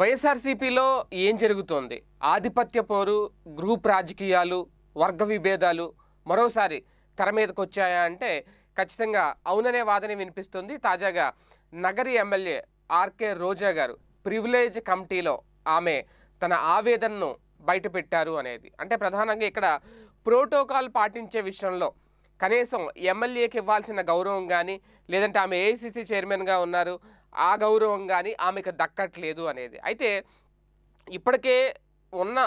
వైఎస్ఆర్సీపీలో ఏం జరుగుతోంది ఆధిపత్య పోరు గ్రూప్ రాజకీయాలు వర్గ విభేదాలు మరోసారి తెర మీదకి వచ్చాయా అంటే ఖచ్చితంగా అవుననే వాదన వినిపిస్తుంది తాజాగా నగరి ఎమ్మెల్యే ఆర్కే రోజా గారు ప్రివిలేజ్ కమిటీలో ఆమె తన ఆవేదనను బయటపెట్టారు అనేది అంటే ప్రధానంగా ఇక్కడ ప్రోటోకాల్ పాటించే విషయంలో కనీసం ఎమ్మెల్యేకి ఇవ్వాల్సిన గౌరవం కానీ లేదంటే ఆమె ఏఐసిసి చైర్మన్గా ఉన్నారు ఆ గౌరవం కానీ ఆమెకు దక్కట్లేదు అనేది అయితే ఇప్పటికే ఉన్న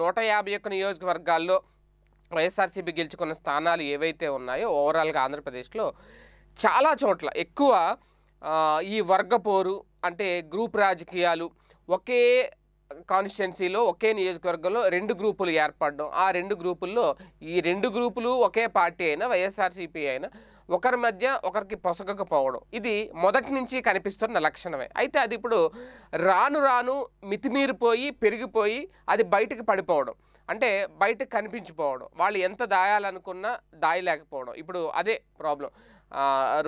నూట యాభై ఒక్క నియోజకవర్గాల్లో వైఎస్ఆర్సీపీ గెలుచుకున్న స్థానాలు ఏవైతే ఉన్నాయో ఓవరాల్గా ఆంధ్రప్రదేశ్లో చాలా చోట్ల ఎక్కువ ఈ వర్గపోరు అంటే గ్రూప్ రాజకీయాలు ఒకే కాన్స్టిట్యున్సీలో ఒకే నియోజకవర్గంలో రెండు గ్రూపులు ఏర్పడడం ఆ రెండు గ్రూపుల్లో ఈ రెండు గ్రూపులు ఒకే పార్టీ అయినా వైఎస్ఆర్సీపీ అయినా ఒకరి మధ్య ఒకరికి పొసగకపోవడం ఇది మొదటి నుంచి కనిపిస్తున్న లక్షణమే అయితే అది ఇప్పుడు రాను రాను మితిమీరిపోయి పెరిగిపోయి అది బయటకు పడిపోవడం అంటే బయటకు కనిపించిపోవడం వాళ్ళు ఎంత దాయాలనుకున్నా దాయలేకపోవడం ఇప్పుడు అదే ప్రాబ్లం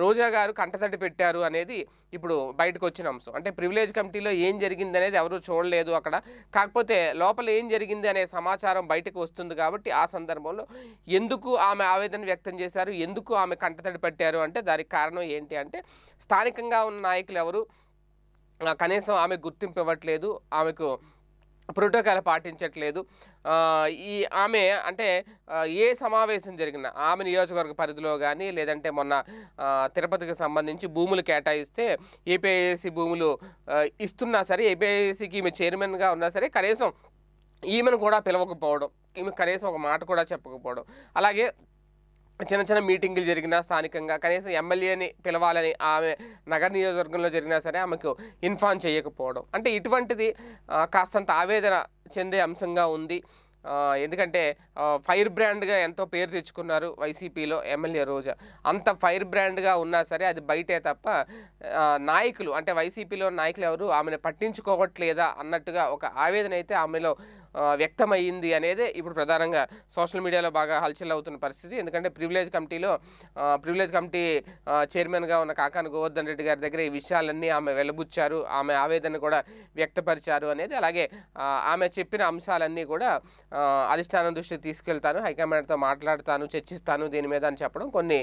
రోజా గారు కంటతడి పెట్టారు అనేది ఇప్పుడు బయటకు వచ్చిన అంశం అంటే ప్రివిలేజ్ కమిటీలో ఏం జరిగింది అనేది ఎవరు చూడలేదు అక్కడ కాకపోతే లోపల ఏం జరిగింది అనే సమాచారం బయటకు వస్తుంది కాబట్టి ఆ సందర్భంలో ఎందుకు ఆమె ఆవేదన వ్యక్తం చేశారు ఎందుకు ఆమె కంటతడి పెట్టారు అంటే దానికి కారణం ఏంటి అంటే స్థానికంగా ఉన్న నాయకులు ఎవరు కనీసం ఆమె గుర్తింపు ఇవ్వట్లేదు ఆమెకు ప్రోటోకాల్ పాటించట్లేదు ఈ ఆమె అంటే ఏ సమావేశం జరిగినా ఆమె నియోజకవర్గ పరిధిలో కానీ లేదంటే మొన్న తిరుపతికి సంబంధించి భూములు కేటాయిస్తే ఏపీఐసి భూములు ఇస్తున్నా సరే ఏపీఐసికి ఈమె చైర్మన్గా ఉన్నా సరే కనీసం ఈమెను కూడా పిలవకపోవడం ఈమె కనీసం ఒక మాట కూడా చెప్పకపోవడం అలాగే చిన్న చిన్న మీటింగులు జరిగినా స్థానికంగా కనీసం ఎమ్మెల్యేని పిలవాలని ఆమె నగర నియోజకవర్గంలో జరిగినా సరే ఆమెకు ఇన్ఫార్మ్ చేయకపోవడం అంటే ఇటువంటిది కాస్తంత ఆవేదన చెందే అంశంగా ఉంది ఎందుకంటే ఫైర్ బ్రాండ్గా ఎంతో పేరు తెచ్చుకున్నారు వైసీపీలో ఎమ్మెల్యే రోజా అంత ఫైర్ బ్రాండ్గా ఉన్నా సరే అది బయటే తప్ప నాయకులు అంటే వైసీపీలో నాయకులు ఎవరు ఆమెను పట్టించుకోవట్లేదా అన్నట్టుగా ఒక ఆవేదన అయితే ఆమెలో వ్యక్తమైంది అనేది ఇప్పుడు ప్రధానంగా సోషల్ మీడియాలో బాగా హల్చల్ అవుతున్న పరిస్థితి ఎందుకంటే ప్రివిలేజ్ కమిటీలో ప్రివిలేజ్ కమిటీ చైర్మన్గా ఉన్న కాకాని గోవర్ధన్ రెడ్డి గారి దగ్గర ఈ విషయాలన్నీ ఆమె వెలబుచ్చారు ఆమె ఆవేదన కూడా వ్యక్తపరిచారు అనేది అలాగే ఆమె చెప్పిన అంశాలన్నీ కూడా అధిష్టానం దృష్టి తీసుకెళ్తాను హైకమాండ్తో మాట్లాడతాను చర్చిస్తాను దీని మీద అని చెప్పడం కొన్ని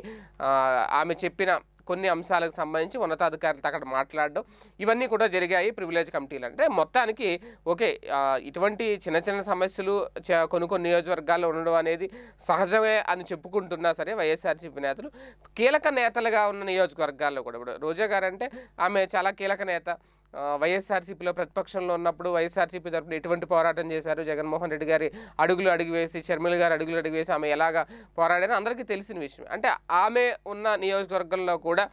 ఆమె చెప్పిన కొన్ని అంశాలకు సంబంధించి ఉన్నతాధికారులతో అక్కడ మాట్లాడడం ఇవన్నీ కూడా జరిగాయి ప్రివిలేజ్ కమిటీలు అంటే మొత్తానికి ఓకే ఇటువంటి చిన్న చిన్న సమస్యలు కొన్ని కొన్ని నియోజకవర్గాల్లో ఉండడం అనేది సహజమే అని చెప్పుకుంటున్నా సరే వైఎస్ఆర్సీపీ నేతలు కీలక నేతలుగా ఉన్న నియోజకవర్గాల్లో కూడా ఇప్పుడు గారు అంటే ఆమె చాలా కీలక నేత వైఎస్ఆర్సీపీలో ప్రతిపక్షంలో ఉన్నప్పుడు వైఎస్ఆర్సీపీ తరఫున ఎటువంటి పోరాటం చేశారు జగన్మోహన్ రెడ్డి గారి అడుగులు అడిగివేసి వేసి షర్మిల గారు అడుగులు అడిగివేసి వేసి ఆమె ఎలాగా పోరాడారు అందరికీ తెలిసిన విషయం అంటే ఆమె ఉన్న నియోజకవర్గంలో కూడా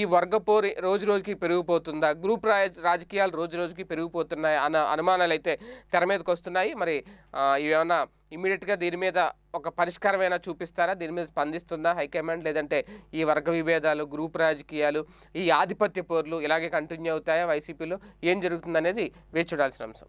ఈ వర్గపోరి రోజు రోజుకి పెరిగిపోతుందా గ్రూప్ రాజకీయాలు రోజు రోజుకి పెరిగిపోతున్నాయి అన్న అనుమానాలు అయితే తెర మీదకి వస్తున్నాయి మరి ఇవేమన్నా ఇమీడియట్గా దీని మీద ఒక అయినా చూపిస్తారా దీని మీద స్పందిస్తుందా హైకమాండ్ లేదంటే ఈ వర్గ విభేదాలు గ్రూప్ రాజకీయాలు ఈ ఆధిపత్య పోర్లు ఇలాగే కంటిన్యూ అవుతాయా వైసీపీలో ఏం జరుగుతుంది అనేది వేచి చూడాల్సిన అంశం